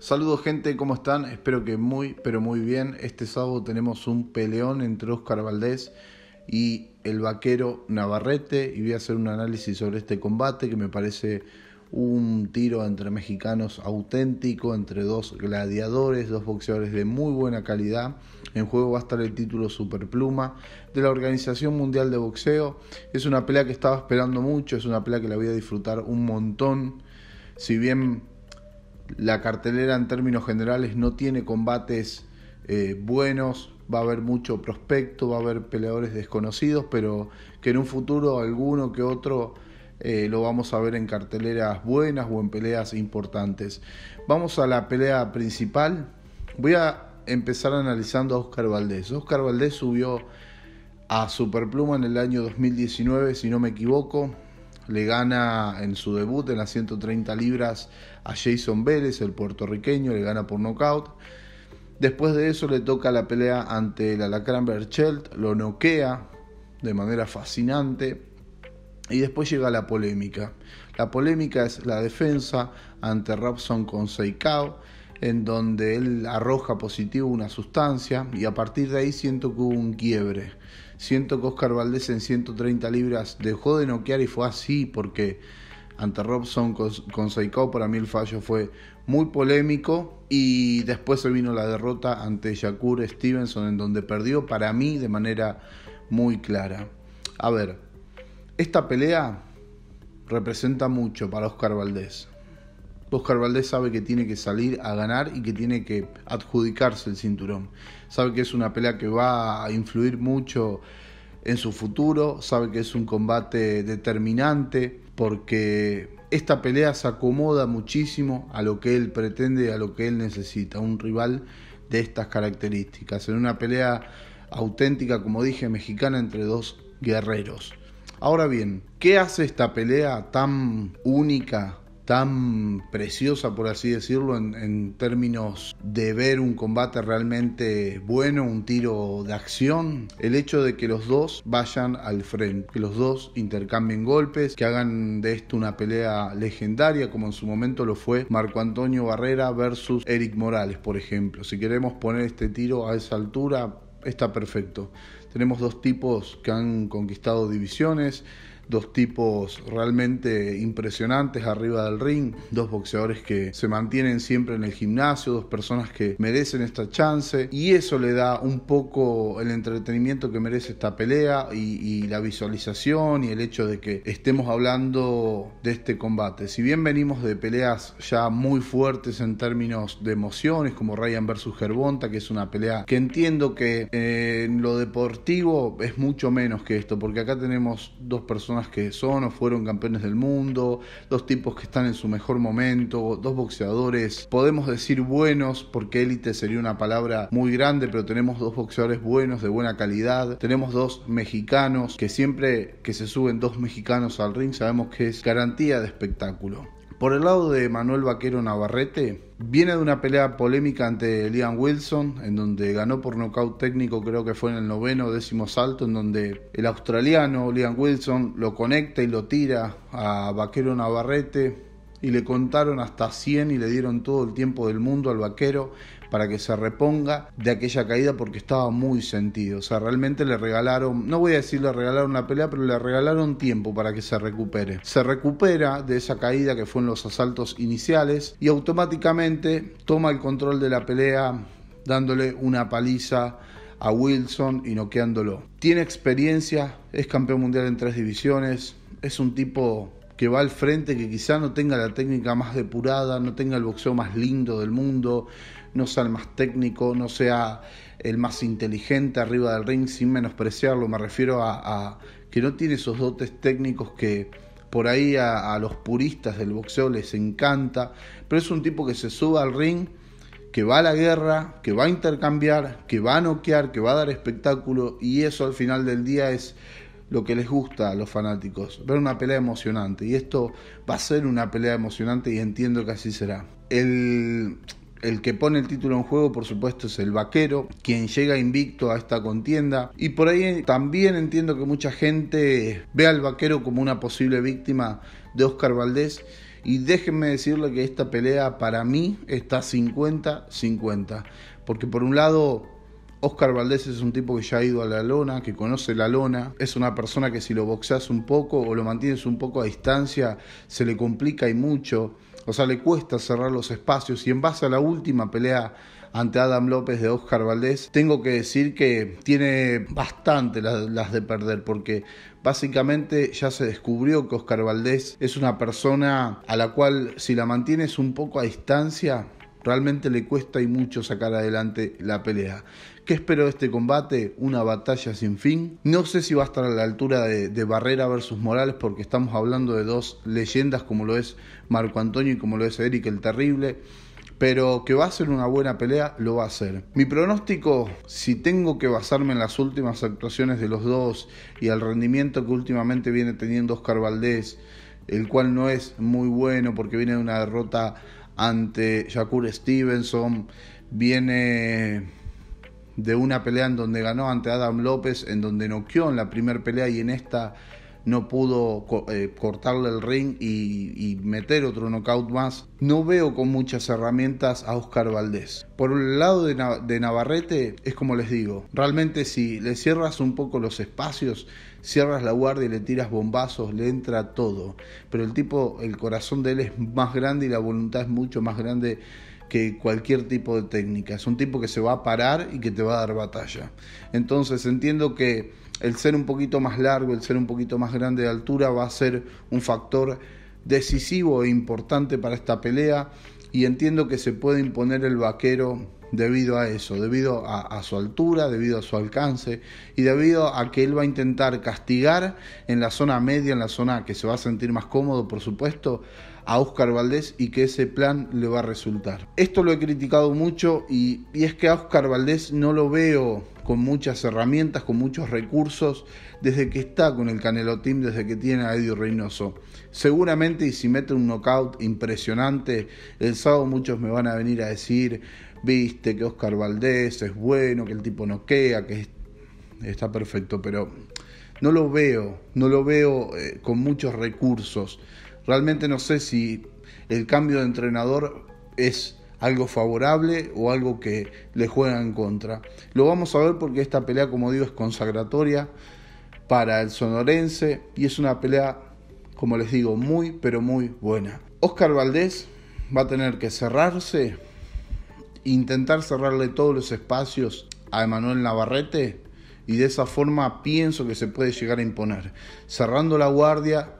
Saludos gente, ¿cómo están? Espero que muy, pero muy bien. Este sábado tenemos un peleón entre Oscar Valdés y el vaquero Navarrete y voy a hacer un análisis sobre este combate que me parece un tiro entre mexicanos auténtico, entre dos gladiadores, dos boxeadores de muy buena calidad. En juego va a estar el título Superpluma de la Organización Mundial de Boxeo. Es una pelea que estaba esperando mucho, es una pelea que la voy a disfrutar un montón. Si bien la cartelera en términos generales no tiene combates eh, buenos, va a haber mucho prospecto, va a haber peleadores desconocidos, pero que en un futuro alguno que otro eh, lo vamos a ver en carteleras buenas o en peleas importantes. Vamos a la pelea principal. Voy a empezar analizando a Oscar Valdés. Oscar Valdés subió a Superpluma en el año 2019, si no me equivoco. Le gana en su debut en las 130 libras a Jason Vélez, el puertorriqueño, le gana por nocaut. Después de eso le toca la pelea ante el Alacran Berchelt, lo noquea de manera fascinante y después llega la polémica. La polémica es la defensa ante Robson con Seikao, en donde él arroja positivo una sustancia y a partir de ahí siento que hubo un quiebre. Siento que Oscar Valdés en 130 libras dejó de noquear y fue así porque ante Robson con, Seikao para mí el fallo fue muy polémico y después se vino la derrota ante Shakur Stevenson en donde perdió para mí de manera muy clara. A ver, esta pelea representa mucho para Oscar Valdés. Oscar Valdés sabe que tiene que salir a ganar y que tiene que adjudicarse el cinturón. Sabe que es una pelea que va a influir mucho en su futuro, sabe que es un combate determinante porque esta pelea se acomoda muchísimo a lo que él pretende, y a lo que él necesita, un rival de estas características, en una pelea auténtica, como dije, mexicana entre dos guerreros. Ahora bien, ¿qué hace esta pelea tan única, tan preciosa, por así decirlo, en, términos de ver un combate realmente bueno, un tiro de acción, el hecho de que los dos vayan al frente, que los dos intercambien golpes, que hagan de esto una pelea legendaria, como en su momento lo fue Marco Antonio Barrera versus Eric Morales, por ejemplo. Si queremos poner este tiro a esa altura, está perfecto. Tenemos dos tipos que han conquistado divisiones, dos tipos realmente impresionantes arriba del ring, dos boxeadores que se mantienen siempre en el gimnasio, dos personas que merecen esta chance y eso le da un poco el entretenimiento que merece esta pelea y, la visualización y el hecho de que estemos hablando de este combate. Si bien venimos de peleas ya muy fuertes en términos de emociones como Ryan versus Gervonta, que es una pelea que entiendo que eh, en lo deportivo es mucho menos que esto, porque acá tenemos dos personas que son o fueron campeones del mundo, dos tipos que están en su mejor momento, dos boxeadores, podemos decir buenos, porque élite sería una palabra muy grande, pero tenemos dos boxeadores buenos, de buena calidad, tenemos dos mexicanos, que siempre que se suben dos mexicanos al ring sabemos que es garantía de espectáculo. Por el lado de Manuel Vaquero Navarrete, viene de una pelea polémica ante Liam Wilson, en donde ganó por nocaut técnico, creo que fue en el noveno décimo salto, en donde el australiano Liam Wilson lo conecta y lo tira a Vaquero Navarrete. Y le contaron hasta 100 y le dieron todo el tiempo del mundo al vaquero para que se reponga de aquella caída porque estaba muy sentido. O sea, realmente le regalaron, no voy a decir le regalaron la pelea, pero le regalaron tiempo para que se recupere. Se recupera de esa caída que fue en los asaltos iniciales y automáticamente toma el control de la pelea dándole una paliza a Wilson y noqueándolo. Tiene experiencia, es campeón mundial en tres divisiones, es un tipo que va al frente, que quizá no tenga la técnica más depurada, no tenga el boxeo más lindo del mundo, no sea el más técnico, no sea el más inteligente arriba del ring, sin menospreciarlo, me refiero a, que no tiene esos dotes técnicos que por ahí a, los puristas del boxeo les encanta, pero es un tipo que se sube al ring, que va a la guerra, que va a intercambiar, que va a noquear, que va a dar espectáculo y eso al final del día es lo que les gusta a los fanáticos, ver una pelea emocionante y esto va a ser una pelea emocionante y entiendo que así será. El el que pone el título en juego, por supuesto, es el vaquero, quien llega invicto a esta contienda. Y por ahí también entiendo que mucha gente ve al vaquero como una posible víctima de Oscar Valdés. Y déjenme decirle que esta pelea para mí está 50-50. Porque por un lado, Oscar Valdés es un tipo que ya ha ido a la lona, que conoce la lona. Es una persona que si lo boxeas un poco o lo mantienes un poco a distancia, se le complica y mucho. O sea, le cuesta cerrar los espacios y en base a la última pelea ante Adam López de Oscar Valdés, tengo que decir que tiene bastante las, de perder porque básicamente ya se descubrió que Oscar Valdés es una persona a la cual si la mantienes un poco a distancia, realmente le cuesta y mucho sacar adelante la pelea. ¿Qué espero de este combate? Una batalla sin fin. No sé si va a estar a la altura de, Barrera versus Morales porque estamos hablando de dos leyendas como lo es Marco Antonio y como lo es Eric el Terrible pero que va a ser una buena pelea, lo va a ser. Mi pronóstico, si tengo que basarme en las últimas actuaciones de los dos y al rendimiento que últimamente viene teniendo Oscar Valdés, el cual no es muy bueno porque viene de una derrota ante Shakur Stevenson, viene de una pelea en donde ganó ante Adam López, en donde noqueó en la primera pelea y en esta no pudo eh, cortarle el ring y, meter otro knockout más. No veo con muchas herramientas a Oscar Valdés. Por el lado de, de Navarrete, es como les digo, realmente si le cierras un poco los espacios, cierras la guardia y le tiras bombazos, le entra todo. Pero el tipo, el corazón de él es más grande y la voluntad es mucho más grande que cualquier tipo de técnica. Es un tipo que se va a parar y que te va a dar batalla. Entonces entiendo que el ser un poquito más largo, el ser un poquito más grande de altura va a ser un factor decisivo e importante para esta pelea y entiendo que se puede imponer el vaquero debido a eso, debido a, su altura, debido a su alcance y debido a que él va a intentar castigar en la zona media, en la zona que se va a sentir más cómodo, por supuesto, a Óscar Valdés y que ese plan le va a resultar. Esto lo he criticado mucho y, es que a Óscar Valdés no lo veo con muchas herramientas, con muchos recursos, desde que está con el Canelo Team, desde que tiene a Eddie Reynoso. Seguramente, y si mete un knockout impresionante, el sábado muchos me van a venir a decir, viste, que Oscar Valdés es bueno, que el tipo noquea, que está perfecto, pero no lo veo, no lo veo eh, con muchos recursos. Realmente no sé si el cambio de entrenador es algo favorable o algo que le juega en contra. Lo vamos a ver porque esta pelea, como digo, es consagratoria para el sonorense y es una pelea, como les digo, muy, pero muy buena. Oscar Valdés va a tener que cerrarse, intentar cerrarle todos los espacios a Emanuel Navarrete y de esa forma pienso que se puede llegar a imponer. Cerrando la guardia,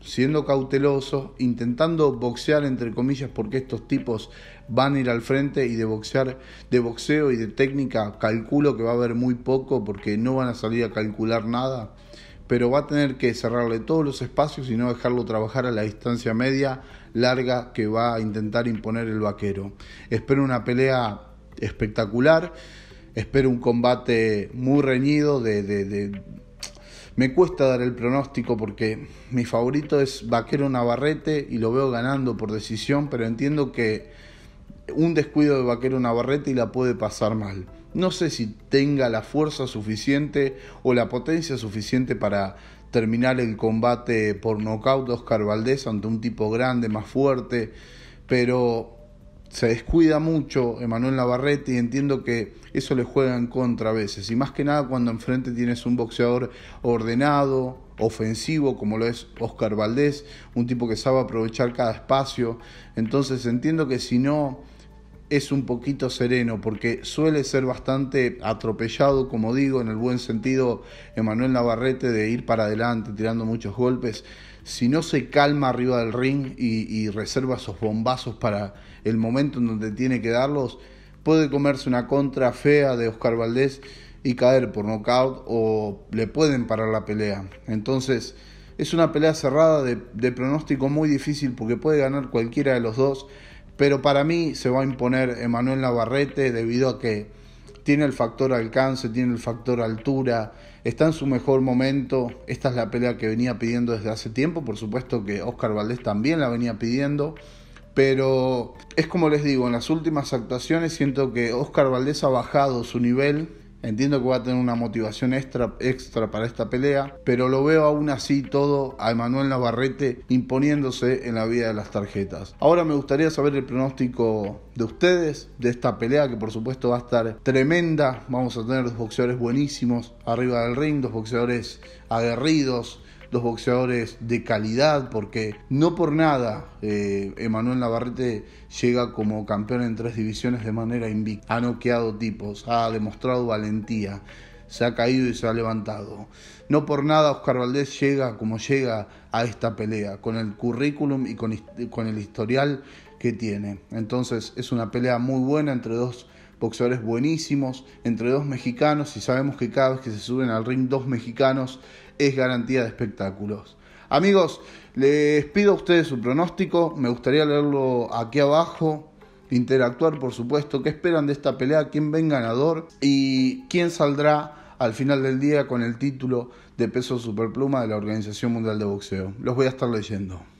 siendo cauteloso, intentando boxear entre comillas porque estos tipos van a ir al frente y de boxear, de boxeo y de técnica calculo que va a haber muy poco porque no van a salir a calcular nada, pero va a tener que cerrarle todos los espacios y no dejarlo trabajar a la distancia media larga que va a intentar imponer el vaquero. Espero una pelea espectacular, espero un combate muy reñido de me cuesta dar el pronóstico porque mi favorito es Vaquero Navarrete y lo veo ganando por decisión, pero entiendo que un descuido de Vaquero Navarrete y la puede pasar mal. No sé si tenga la fuerza suficiente o la potencia suficiente para terminar el combate por nocaut Oscar Valdés ante un tipo grande, más fuerte, pero se descuida mucho Emanuel Navarrete y entiendo que eso le juega en contra a veces. Y más que nada cuando enfrente tienes un boxeador ordenado, ofensivo, como lo es Oscar Valdés, un tipo que sabe aprovechar cada espacio. Entonces entiendo que si no es un poquito sereno porque suele ser bastante atropellado, como digo, en el buen sentido, Emanuel Navarrete de ir para adelante tirando muchos golpes si no se calma arriba del ring y, reserva esos bombazos para el momento en donde tiene que darlos, puede comerse una contra fea de Oscar Valdés y caer por nocaut o le pueden parar la pelea. Entonces es una pelea cerrada de, de, pronóstico muy difícil porque puede ganar cualquiera de los dos, pero para mí se va a imponer Emanuel Navarrete debido a que tiene el factor alcance, tiene el factor altura, está en su mejor momento. Esta es la pelea que venía pidiendo desde hace tiempo, por supuesto que Oscar Valdés también la venía pidiendo, pero es como les digo, en las últimas actuaciones siento que Oscar Valdés ha bajado su nivel Entiendo que va a tener una motivación extra, extra para esta pelea, pero lo veo aún así todo a Emanuel Navarrete imponiéndose en la vida de las tarjetas. Ahora me gustaría saber el pronóstico de ustedes de esta pelea, que por supuesto va a estar tremenda. Vamos a tener dos boxeadores buenísimos arriba del ring, dos boxeadores aguerridos dos boxeadores de calidad, porque no por nada eh, Emanuel Navarrete llega como campeón en tres divisiones de manera invicta. Ha noqueado tipos, ha demostrado valentía, se ha caído y se ha levantado. No por nada Oscar Valdés llega como llega a esta pelea, con el currículum y con el historial que tiene. Entonces es una pelea muy buena entre dos boxeadores buenísimos, entre dos mexicanos, y sabemos que cada vez que se suben al ring dos mexicanos es garantía de espectáculos. Amigos, les pido a ustedes su pronóstico, me gustaría leerlo aquí abajo, interactuar por supuesto, qué esperan de esta pelea, quién ven ganador y quién saldrá al final del día con el título de peso superpluma de la Organización Mundial de Boxeo. Los voy a estar leyendo.